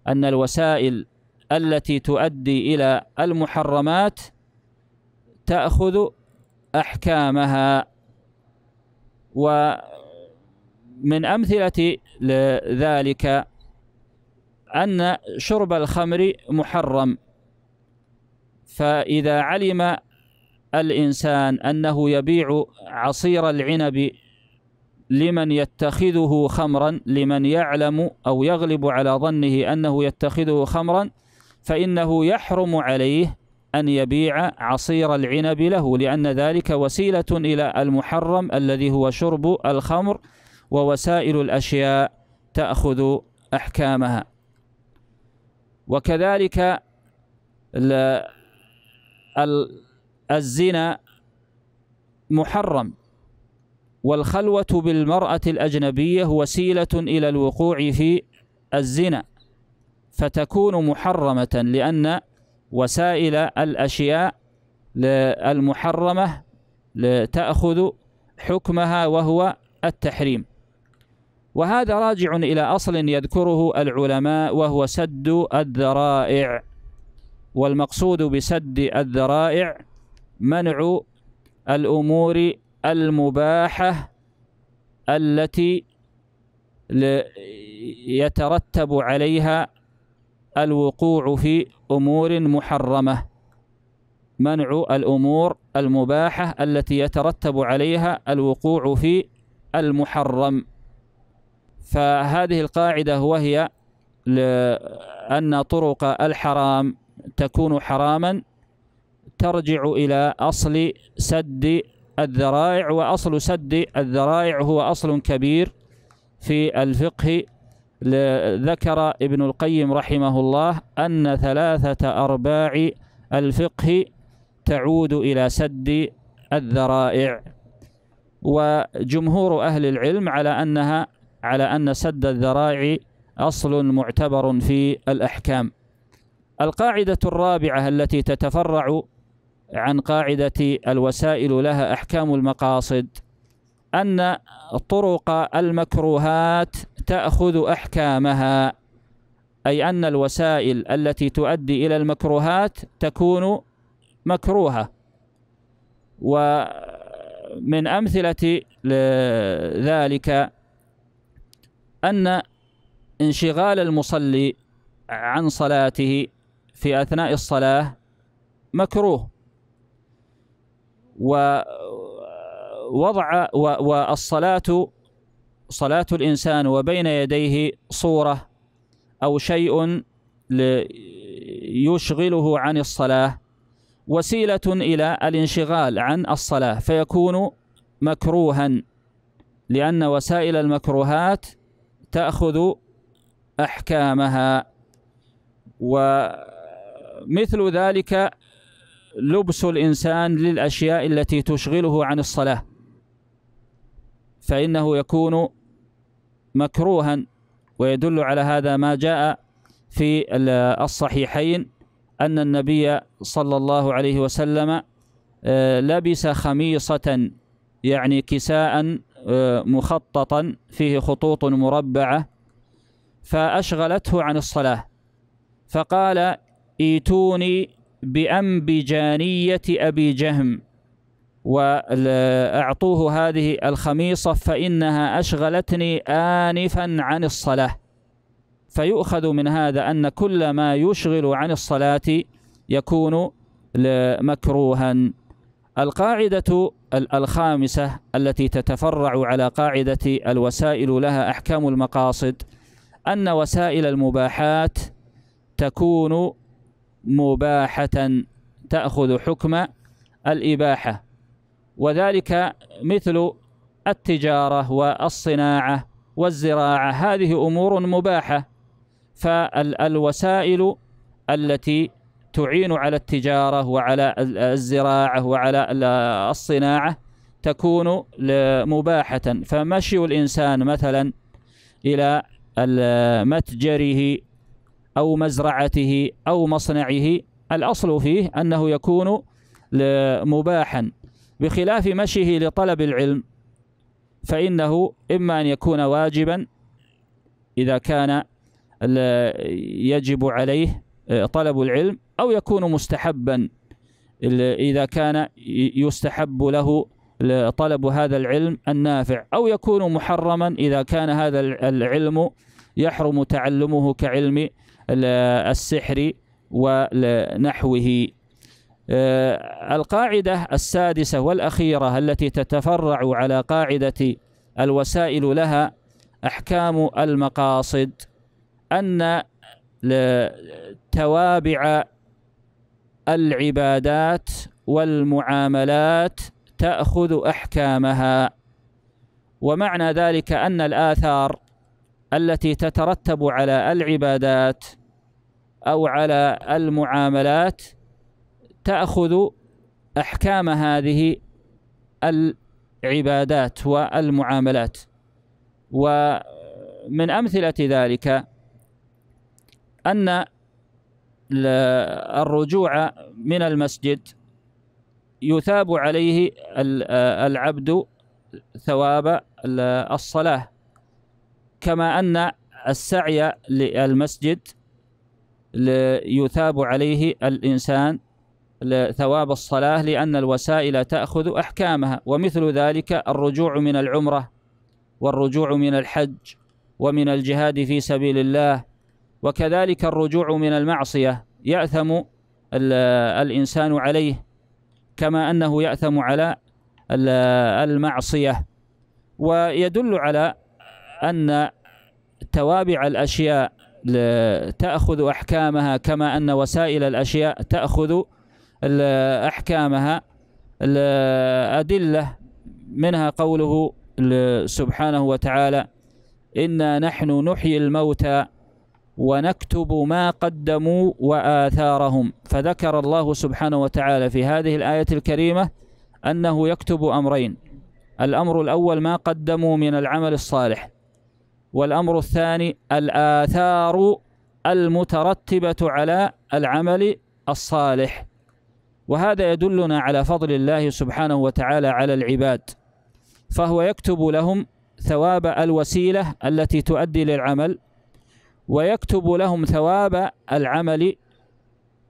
أن الوسائل التي تؤدي إلى المحرمات تأخذ أحكامها ومن أمثلة لذلك أن شرب الخمر محرم فإذا علم الإنسان أنه يبيع عصير العنب لمن يتخذه خمرا لمن يعلم أو يغلب على ظنه أنه يتخذه خمرا فإنه يحرم عليه أن يبيع عصير العنب له لأن ذلك وسيلة إلى المحرم الذي هو شرب الخمر ووسائل الأشياء تأخذ أحكامها وكذلك الزنا محرم والخلوة بالمرأة الأجنبية وسيلة إلى الوقوع في الزنا فتكون محرمة لأن وسائل الأشياء المحرمة تأخذ حكمها وهو التحريم وهذا راجع إلى أصل يذكره العلماء وهو سد الذرائع والمقصود بسد الذرائع منع الأمور المباحة التي يترتب عليها الوقوع في أمور محرمة منع الأمور المباحة التي يترتب عليها الوقوع في المحرم فهذه القاعدة وهي أن طرق الحرام تكون حراما ترجع إلى أصل سد الذرائع وأصل سد الذرائع هو أصل كبير في الفقه ذكر ابن القيم رحمه الله أن ثلاثة أرباع الفقه تعود إلى سد الذرائع وجمهور أهل العلم على أنها على أن سد الذرائع أصل معتبر في الأحكام القاعدة الرابعة التي تتفرع عن قاعدة الوسائل لها أحكام المقاصد أن طرق المكروهات تأخذ أحكامها أي أن الوسائل التي تؤدي إلى المكروهات تكون مكروهة ومن أمثلة ذلك أن انشغال المصلي عن صلاته في أثناء الصلاة مكروه وضع والصلاة صلاة الإنسان وبين يديه صورة أو شيء يشغله عن الصلاة وسيلة إلى الانشغال عن الصلاة فيكون مكروها لأن وسائل المكروهات تأخذ أحكامها ومثل ذلك لبس الإنسان للأشياء التي تشغله عن الصلاة فإنه يكون مكروها ويدل على هذا ما جاء في الصحيحين أن النبي صلى الله عليه وسلم آه، لبس خميصة يعني كساء آه، مخططا فيه خطوط مربعة فأشغلته عن الصلاة فقال ايتوني بأنبجانية أبي جهم وأعطوه هذه الخميصة فإنها أشغلتني آنفا عن الصلاة فيؤخذ من هذا أن كل ما يشغل عن الصلاة يكون مكروها القاعدة الخامسة التي تتفرع على قاعدة الوسائل لها أحكام المقاصد أن وسائل المباحات تكون مباحة تأخذ حكم الإباحة وذلك مثل التجارة والصناعة والزراعة هذه أمور مباحة فالوسائل التي تعين على التجارة وعلى الزراعة وعلى الصناعة تكون مباحة فمشي الإنسان مثلا إلى متجره أو مزرعته أو مصنعه الأصل فيه أنه يكون مباحا بخلاف مشيه لطلب العلم فإنه إما أن يكون واجبا إذا كان يجب عليه آه، طلب العلم أو يكون مستحبا إذا كان يستحب له طلب هذا العلم النافع أو يكون محرما إذا كان هذا العلم يحرم تعلمه كعلم السحر ونحوه آه، القاعدة السادسة والأخيرة التي تتفرع على قاعدة الوسائل لها أحكام المقاصد أن توابع العبادات والمعاملات تأخذ أحكامها ومعنى ذلك أن الآثار التي تترتب على العبادات أو على المعاملات تأخذ أحكام هذه العبادات والمعاملات ومن أمثلة ذلك أن الرجوع من المسجد يثاب عليه العبد ثواب الصلاة كما أن السعي للمسجد يثاب عليه الإنسان ثواب الصلاة لأن الوسائل تأخذ أحكامها ومثل ذلك الرجوع من العمرة والرجوع من الحج ومن الجهاد في سبيل الله وكذلك الرجوع من المعصية يأثم الإنسان عليه كما أنه يأثم على المعصية ويدل على أن توابع الأشياء تأخذ أحكامها كما أن وسائل الأشياء تأخذ أحكامها الأدلة منها قوله سبحانه وتعالى إنا نحن نحيي الموتى ونكتب ما قدموا وآثارهم فذكر الله سبحانه وتعالى في هذه الآية الكريمة أنه يكتب أمرين الأمر الأول ما قدموا من العمل الصالح والأمر الثاني الآثار المترتبة على العمل الصالح وهذا يدلنا على فضل الله سبحانه وتعالى على العباد فهو يكتب لهم ثواب الوسيلة التي تؤدي للعمل ويكتب لهم ثواب العمل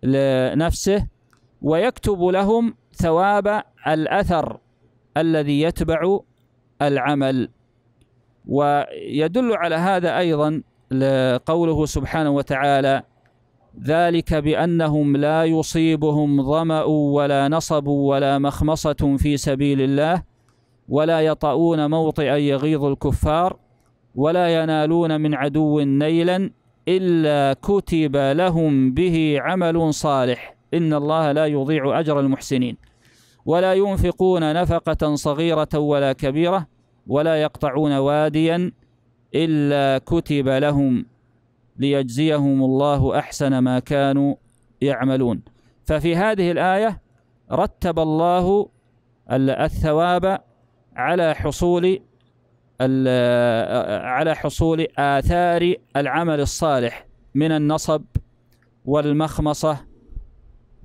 لنفسه ويكتب لهم ثواب الأثر الذي يتبع العمل ويدل على هذا أيضا قوله سبحانه وتعالى ذلك بأنهم لا يصيبهم ظمأ ولا نصب ولا مخمصة في سبيل الله ولا يطؤون موطئا يغيظ الكفار ولا ينالون من عدو نيلا إلا كتب لهم به عمل صالح إن الله لا يضيع أجر المحسنين ولا ينفقون نفقة صغيرة ولا كبيرة ولا يقطعون واديا إلا كتب لهم ليجزيهم الله أحسن ما كانوا يعملون ففي هذه الآية رتب الله الثواب على حصول على حصول آثار العمل الصالح من النصب والمخمصة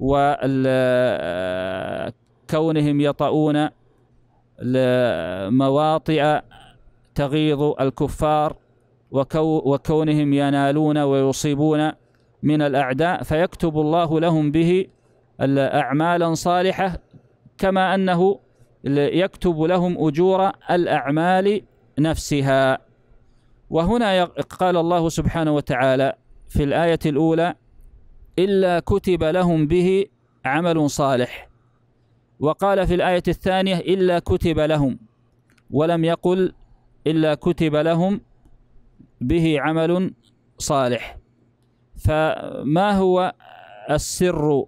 وكونهم يطؤون مواطئ تغيظ الكفار وكو وكونهم ينالون ويصيبون من الأعداء فيكتب الله لهم به أعمالا صالحة كما أنه يكتب لهم أجور الأعمال نفسها وهنا قال الله سبحانه وتعالى في الآية الأولى إلا كتب لهم به عمل صالح وقال في الآية الثانية إلا كتب لهم ولم يقل إلا كتب لهم به عمل صالح فما هو السر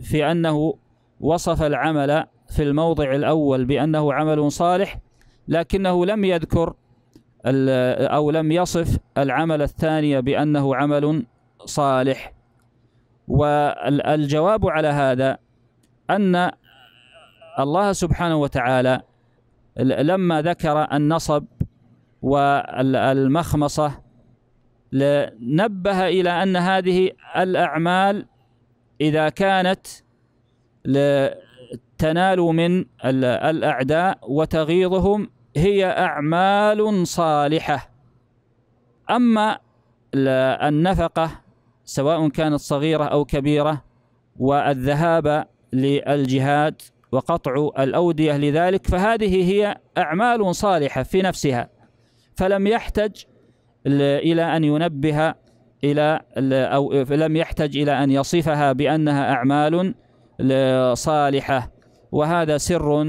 في أنه وصف العمل في الموضع الأول بأنه عمل صالح لكنه لم يذكر أو لم يصف العمل الثاني بأنه عمل صالح والجواب على هذا أن الله سبحانه وتعالى لما ذكر النصب والمخمصة لنبه إلى أن هذه الأعمال إذا كانت تنال من الأعداء وتغيظهم هي أعمال صالحة أما النفقة سواء كانت صغيرة أو كبيرة والذهاب للجهاد وقطع الأودية لذلك فهذه هي أعمال صالحة في نفسها فلم يحتج إلى أن ينبه إلى أو لم يحتج إلى أن يصفها بأنها أعمال صالحة وهذا سر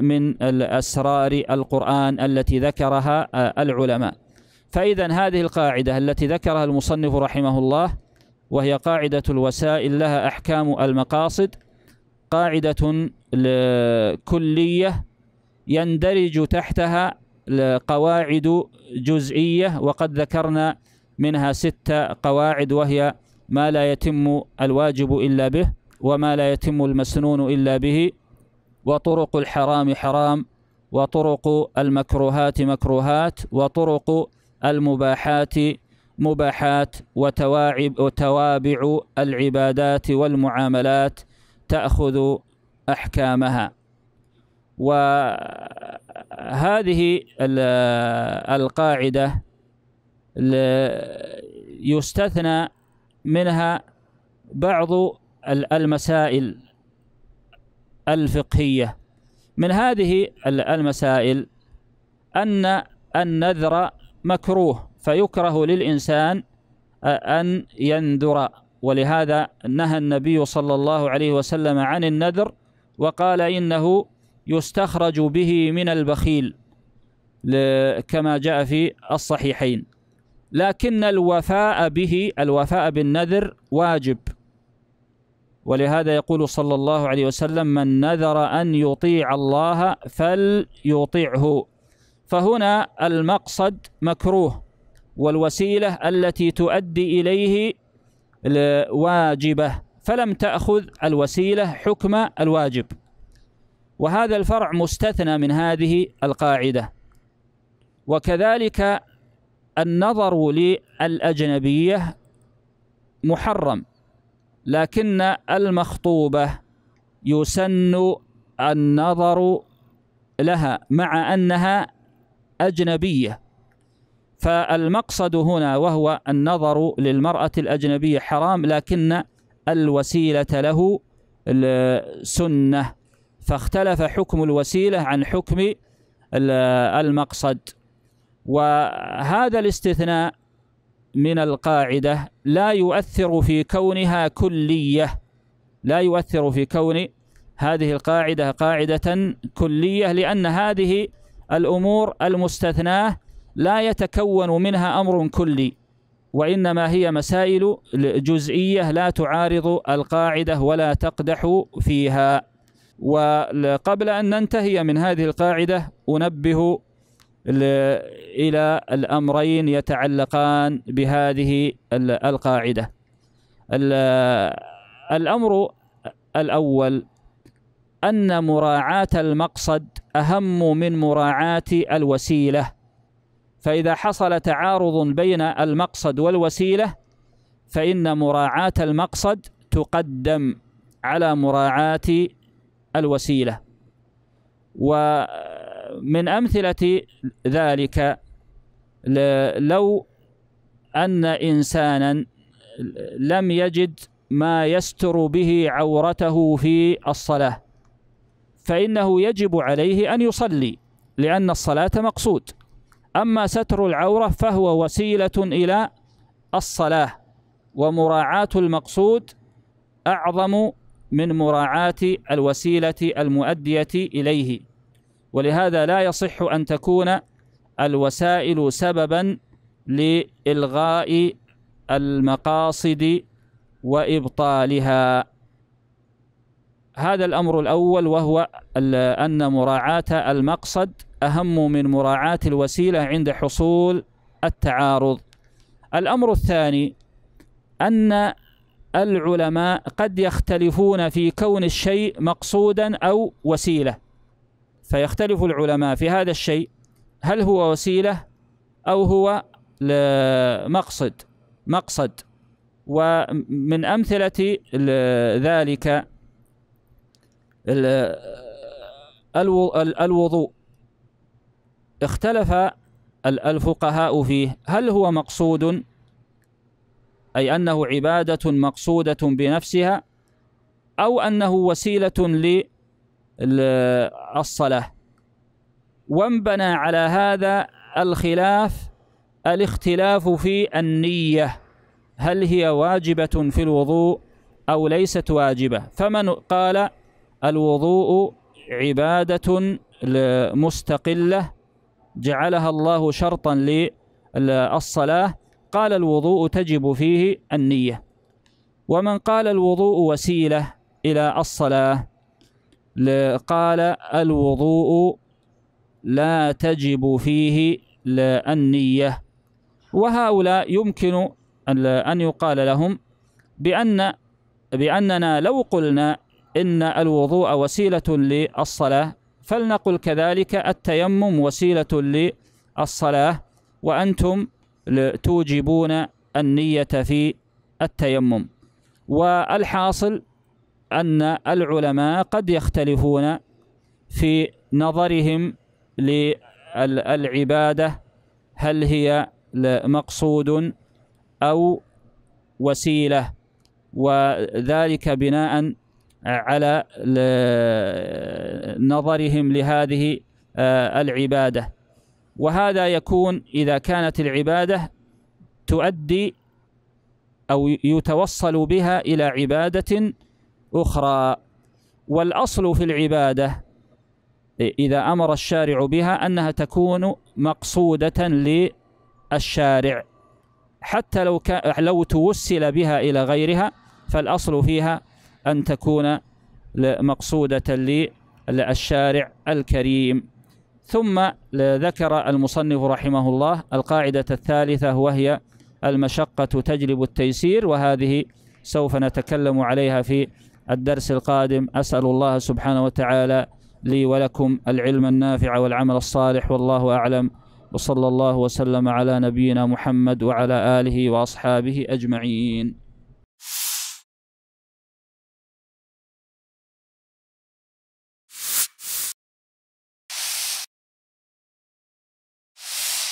من الأسرار القرآن التي ذكرها العلماء فإذا هذه القاعدة التي ذكرها المصنف رحمه الله وهي قاعدة الوسائل لها أحكام المقاصد قاعدة كلية يندرج تحتها قواعد جزئية وقد ذكرنا منها ستة قواعد وهي ما لا يتم الواجب إلا به وما لا يتم المسنون إلا به وطرق الحرام حرام وطرق المكروهات مكروهات وطرق المباحات مباحات وتواعب وتوابع العبادات والمعاملات تأخذ أحكامها و هذه القاعدة يستثنى منها بعض المسائل الفقهية من هذه المسائل أن النذر مكروه فيكره للإنسان أن ينذر ولهذا نهى النبي صلى الله عليه وسلم عن النذر وقال إنه يستخرج به من البخيل كما جاء في الصحيحين لكن الوفاء به الوفاء بالنذر واجب ولهذا يقول صلى الله عليه وسلم من نذر أن يطيع الله فليطيعه فهنا المقصد مكروه والوسيلة التي تؤدي إليه واجبة فلم تأخذ الوسيلة حكم الواجب وهذا الفرع مستثنى من هذه القاعدة وكذلك النظر للأجنبية محرم لكن المخطوبة يسن النظر لها مع أنها أجنبية فالمقصد هنا وهو النظر للمرأة الأجنبية حرام لكن الوسيلة له سنه فاختلف حكم الوسيلة عن حكم المقصد وهذا الاستثناء من القاعدة لا يؤثر في كونها كلية لا يؤثر في كون هذه القاعدة قاعدة كلية لأن هذه الأمور المستثناة لا يتكون منها أمر كلي وإنما هي مسائل جزئية لا تعارض القاعدة ولا تقدح فيها وقبل أن ننتهي من هذه القاعدة أنبه إلى الأمرين يتعلقان بهذه القاعدة الأمر الأول أن مراعاة المقصد أهم من مراعاة الوسيلة فإذا حصل تعارض بين المقصد والوسيلة فإن مراعاة المقصد تقدم على مراعاة الوسيلة ومن أمثلة ذلك لو أن إنسانا لم يجد ما يستر به عورته في الصلاة فإنه يجب عليه أن يصلي لأن الصلاة مقصود أما ستر العورة فهو وسيلة إلى الصلاة ومراعاة المقصود أعظم من مراعاة الوسيلة المؤدية إليه ولهذا لا يصح أن تكون الوسائل سببا لإلغاء المقاصد وإبطالها هذا الأمر الأول وهو أن مراعاة المقصد أهم من مراعاة الوسيلة عند حصول التعارض الأمر الثاني أن العلماء قد يختلفون في كون الشيء مقصودا أو وسيلة فيختلف العلماء في هذا الشيء هل هو وسيلة أو هو مقصد مقصد ومن أمثلة ذلك الوضوء اختلف الفقهاء فيه هل هو مقصود أي أنه عبادة مقصودة بنفسها أو أنه وسيلة للصلاة وانبنى على هذا الخلاف الاختلاف في النية هل هي واجبة في الوضوء أو ليست واجبة فمن قال الوضوء عبادة مستقلة جعلها الله شرطا للصلاة قال الوضوء تجب فيه النية ومن قال الوضوء وسيلة إلى الصلاة قال الوضوء لا تجب فيه النية وهؤلاء يمكن أن يقال لهم بأن بأننا لو قلنا إن الوضوء وسيلة للصلاة فلنقل كذلك التيمم وسيلة للصلاة وأنتم توجبون النية في التيمم والحاصل أن العلماء قد يختلفون في نظرهم للعبادة هل هي مقصود أو وسيلة وذلك بناء على نظرهم لهذه آه، العبادة وهذا يكون إذا كانت العبادة تؤدي أو يتوصل بها إلى عبادة أخرى والأصل في العبادة إذا أمر الشارع بها أنها تكون مقصودة للشارع حتى لو لو توسل بها إلى غيرها فالأصل فيها أن تكون مقصودة للشارع الكريم ثم ذكر المصنف رحمه الله القاعدة الثالثة وهي المشقة تجلب التيسير وهذه سوف نتكلم عليها في الدرس القادم أسأل الله سبحانه وتعالى لي ولكم العلم النافع والعمل الصالح والله أعلم وصلى الله وسلم على نبينا محمد وعلى آله وأصحابه أجمعين